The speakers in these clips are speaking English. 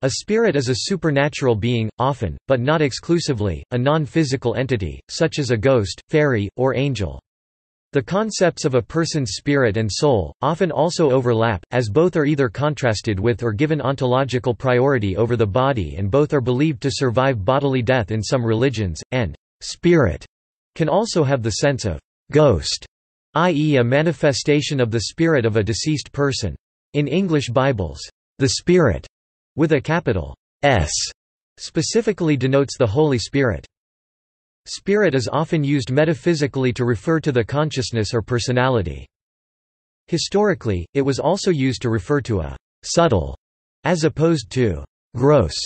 A spirit is a supernatural being, often, but not exclusively, a non-physical entity, such as a ghost, fairy, or angel. The concepts of a person's spirit and soul, often also overlap, as both are either contrasted with or given ontological priority over the body and both are believed to survive bodily death in some religions, and «spirit» can also have the sense of «ghost», i.e. a manifestation of the spirit of a deceased person. In English Bibles, the spirit with a capital S specifically denotes the Holy Spirit. Spirit is often used metaphysically to refer to the consciousness or personality. Historically, it was also used to refer to a subtle, as opposed to gross,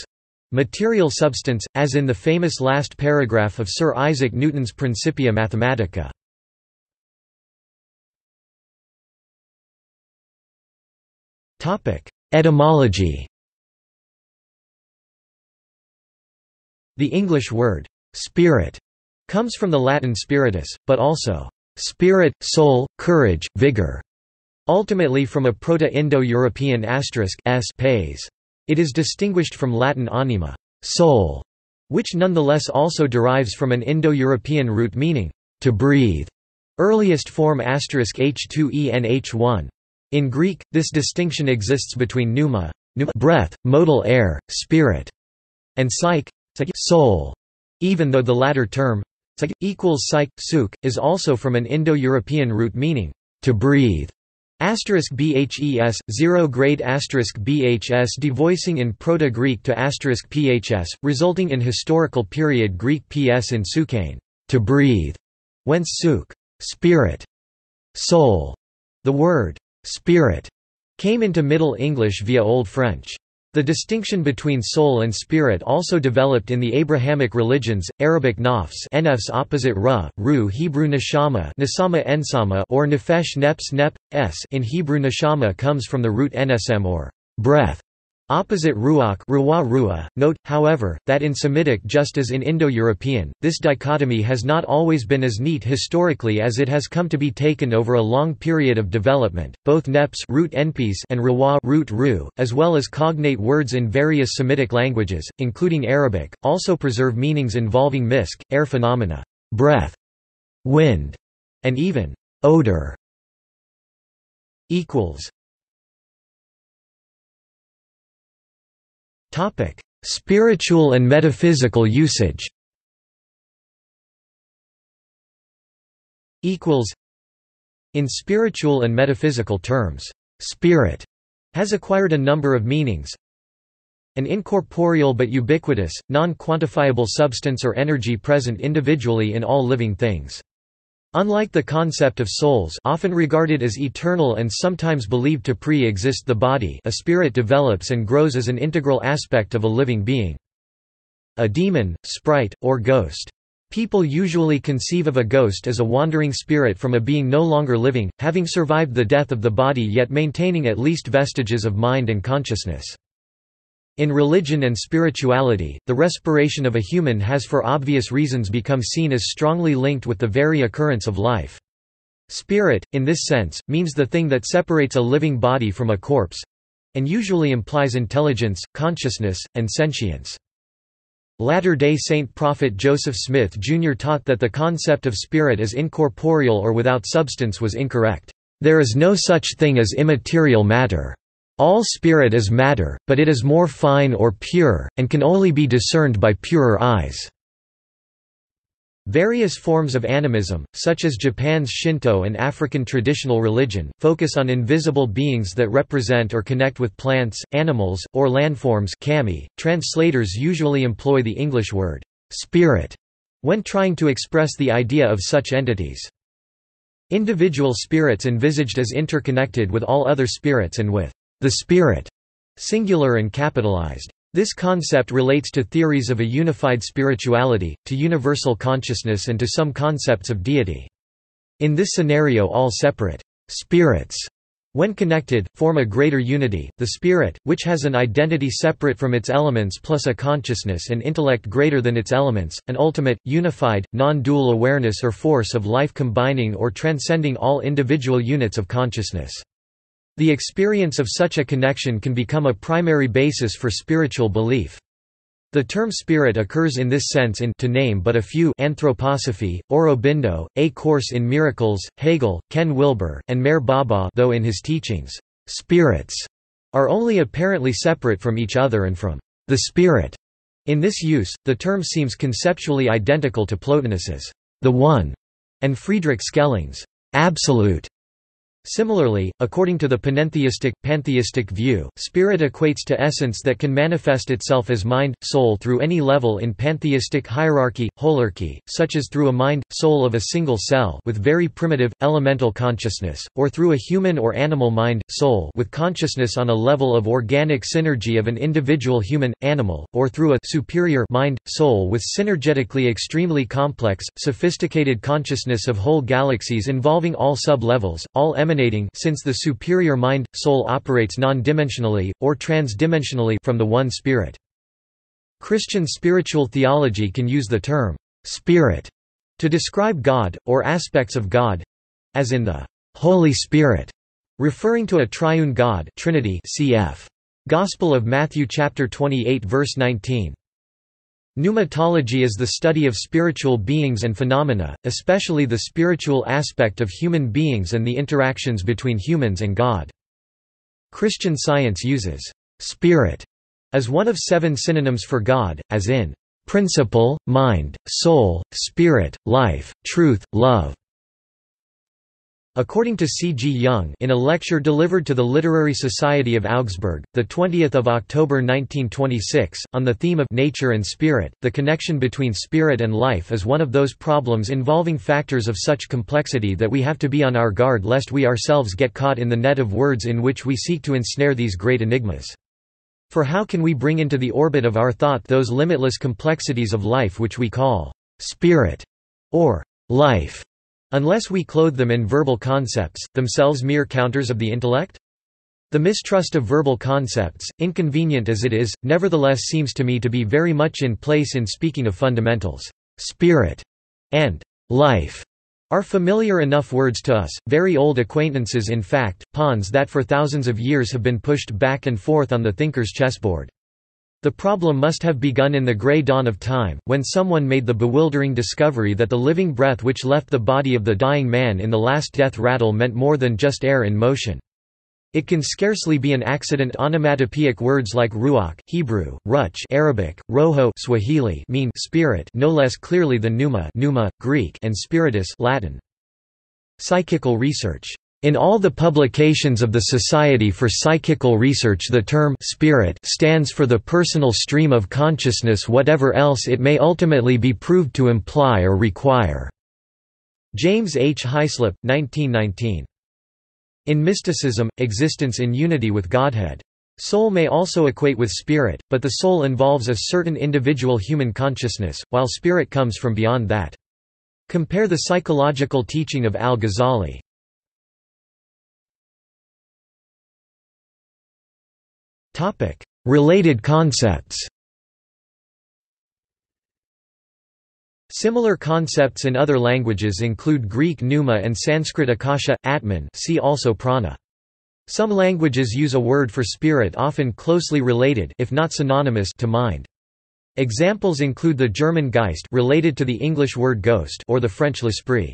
material substance, as in the famous last paragraph of Sir Isaac Newton's Principia Mathematica. Etymology The English word, spirit, comes from the Latin spiritus, but also, spirit, soul, courage, vigor, ultimately from a Proto-Indo-European asterisk s pays. It is distinguished from Latin anima, soul, which nonetheless also derives from an Indo-European root meaning, to breathe, earliest form asterisk h2enh1. In Greek, this distinction exists between pneuma, breath, modal air, spirit, and psyche, soul, even though the latter term equals psych, suk, is also from an Indo-European root meaning to breathe. Asterisk bhes, 0 grade asterisk bhs devoicing in Proto-Greek to asterisk phs, resulting in historical period Greek ps in sukane, to breathe, whence suk, spirit, soul. The word spirit came into Middle English via Old French. The distinction between soul and spirit also developed in the Abrahamic religions, Arabic nafs nfs opposite ra, ru Hebrew neshama, nesama ensama or nefesh neps nep, s in Hebrew neshama comes from the root nsm or breath, Opposite ruach ruah, ruah. Note, however, that in Semitic just as in Indo-European, this dichotomy has not always been as neat historically as it has come to be taken over a long period of development. Both neps root npis and ruah root ru, as well as cognate words in various Semitic languages, including Arabic, also preserve meanings involving misk, air phenomena, breath, wind, and even odor. equals Topic: Spiritual and metaphysical usage. Equals. In spiritual and metaphysical terms, spirit has acquired a number of meanings. An incorporeal but ubiquitous, non-quantifiable substance or energy present individually in all living things. Unlike the concept of souls often regarded as eternal and sometimes believed to pre-exist the body a spirit develops and grows as an integral aspect of a living being. A demon, sprite, or ghost. People usually conceive of a ghost as a wandering spirit from a being no longer living, having survived the death of the body yet maintaining at least vestiges of mind and consciousness. In religion and spirituality, the respiration of a human has for obvious reasons become seen as strongly linked with the very occurrence of life. Spirit, in this sense, means the thing that separates a living body from a corpse—and usually implies intelligence, consciousness, and sentience. Latter-day Saint Prophet Joseph Smith Jr. taught that the concept of spirit as incorporeal or without substance was incorrect. There is no such thing as immaterial matter. All spirit is matter, but it is more fine or pure, and can only be discerned by purer eyes. Various forms of animism, such as Japan's Shinto and African traditional religion, focus on invisible beings that represent or connect with plants, animals, or landforms kami. .Translators usually employ the English word, "'spirit' when trying to express the idea of such entities. Individual spirits envisaged as interconnected with all other spirits and with the spirit, singular and capitalized. This concept relates to theories of a unified spirituality, to universal consciousness and to some concepts of deity. In this scenario all separate spirits when connected, form a greater unity, the spirit, which has an identity separate from its elements plus a consciousness and intellect greater than its elements, an ultimate, unified, non-dual awareness or force of life combining or transcending all individual units of consciousness. The experience of such a connection can become a primary basis for spiritual belief. The term spirit occurs in this sense in to name but a few Anthroposophy, Aurobindo, A Course in Miracles, Hegel, Ken Wilber, and Meher Baba though in his teachings, spirits are only apparently separate from each other and from the spirit. In this use, the term seems conceptually identical to Plotinus's the one and Friedrich Schelling's absolute Similarly, according to the panentheistic, pantheistic view, spirit equates to essence that can manifest itself as mind, soul through any level in pantheistic hierarchy, holarchy, such as through a mind, soul of a single cell with very primitive, elemental consciousness, or through a human or animal mind, soul with consciousness on a level of organic synergy of an individual human, animal, or through a superior mind, soul with synergetically extremely complex, sophisticated consciousness of whole galaxies involving all sub-levels, all eminent since the superior mind soul operates non-dimensionally or trans-dimensionally from the one spirit. Christian spiritual theology can use the term spirit to describe God or aspects of God as in the Holy Spirit referring to a triune God Trinity cf. Gospel of Matthew chapter 28 verse 19. Pneumatology is the study of spiritual beings and phenomena, especially the spiritual aspect of human beings and the interactions between humans and God. Christian science uses «spirit» as one of seven synonyms for God, as in «principle, mind, soul, spirit, life, truth, love, According to C. G. Young in a lecture delivered to the Literary Society of Augsburg, 20 October 1926, on the theme of «nature and spirit», the connection between spirit and life is one of those problems involving factors of such complexity that we have to be on our guard lest we ourselves get caught in the net of words in which we seek to ensnare these great enigmas. For how can we bring into the orbit of our thought those limitless complexities of life which we call «spirit» or «life»? Unless we clothe them in verbal concepts, themselves mere counters of the intellect? The mistrust of verbal concepts, inconvenient as it is, nevertheless seems to me to be very much in place in speaking of fundamentals. Spirit and life are familiar enough words to us, very old acquaintances in fact, pawns that for thousands of years have been pushed back and forth on the thinker's chessboard. The problem must have begun in the grey dawn of time, when someone made the bewildering discovery that the living breath which left the body of the dying man in the last death rattle meant more than just air in motion. It can scarcely be an accident onomatopoeic words like ruach Hebrew, ruch Arabic, roho Swahili mean spirit no less clearly than pneuma, pneuma Greek and spiritus Latin. Psychical research in all the publications of the Society for Psychical Research the term «spirit» stands for the personal stream of consciousness whatever else it may ultimately be proved to imply or require. James H. Hyslop, 1919. In mysticism, existence in unity with Godhead. Soul may also equate with spirit, but the soul involves a certain individual human consciousness, while spirit comes from beyond that. Compare the psychological teaching of al-Ghazali. Topic: Related concepts. Similar concepts in other languages include Greek pneuma and Sanskrit akasha, atman see also prana. Some languages use a word for spirit often closely related if not synonymous to mind. Examples include the German Geist related to the English word ghost or the French l'esprit.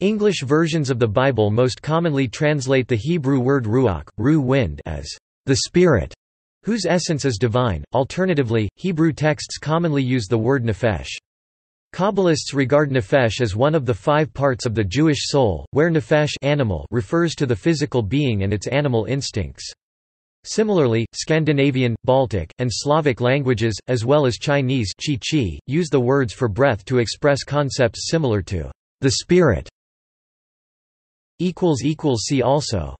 English versions of the Bible most commonly translate the Hebrew word ruach, ru wind as the spirit whose essence is divine. Alternatively, Hebrew texts commonly use the word nephesh. Kabbalists regard nefesh as one of the five parts of the Jewish soul, where nefesh animal refers to the physical being and its animal instincts. Similarly, Scandinavian, Baltic, and Slavic languages, as well as Chinese qi qi, use the words for breath to express concepts similar to the spirit. See also